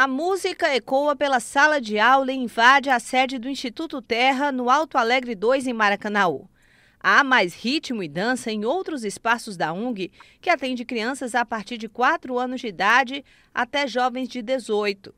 A música ecoa pela sala de aula e invade a sede do Instituto Terra, no Alto Alegre 2, em Maracanaú. Há mais ritmo e dança em outros espaços da UNG, que atende crianças a partir de 4 anos de idade até jovens de 18.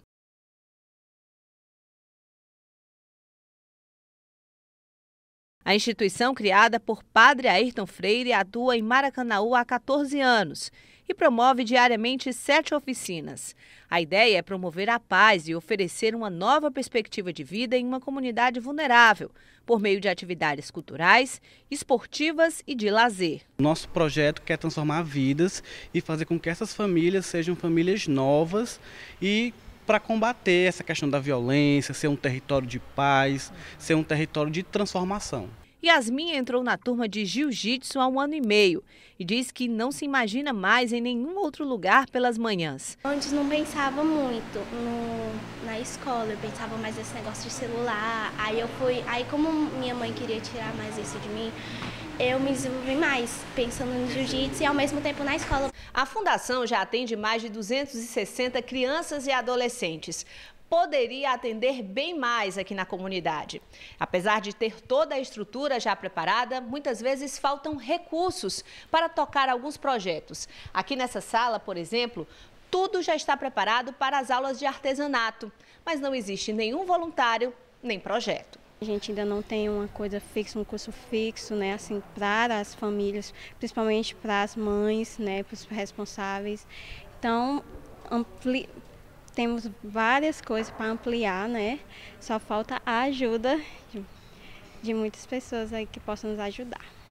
A instituição, criada por Padre Ayrton Freire, atua em Maracanaú há 14 anos e promove diariamente sete oficinas. A ideia é promover a paz e oferecer uma nova perspectiva de vida em uma comunidade vulnerável, por meio de atividades culturais, esportivas e de lazer. Nosso projeto quer transformar vidas e fazer com que essas famílias sejam famílias novas e para combater essa questão da violência, ser um território de paz, ser um território de transformação. Yasmin entrou na turma de jiu-jitsu há um ano e meio e diz que não se imagina mais em nenhum outro lugar pelas manhãs. Antes não pensava muito no, na escola, eu pensava mais nesse negócio de celular. Aí eu fui, aí como minha mãe queria tirar mais isso de mim, eu me desenvolvi mais pensando no jiu-jitsu e ao mesmo tempo na escola. A fundação já atende mais de 260 crianças e adolescentes poderia atender bem mais aqui na comunidade. Apesar de ter toda a estrutura já preparada, muitas vezes faltam recursos para tocar alguns projetos. Aqui nessa sala, por exemplo, tudo já está preparado para as aulas de artesanato, mas não existe nenhum voluntário nem projeto. A gente ainda não tem uma coisa fixa, um curso fixo, né, assim, para as famílias, principalmente para as mães, né, para os responsáveis. Então, ampli temos várias coisas para ampliar, né? Só falta a ajuda de, de muitas pessoas aí que possam nos ajudar.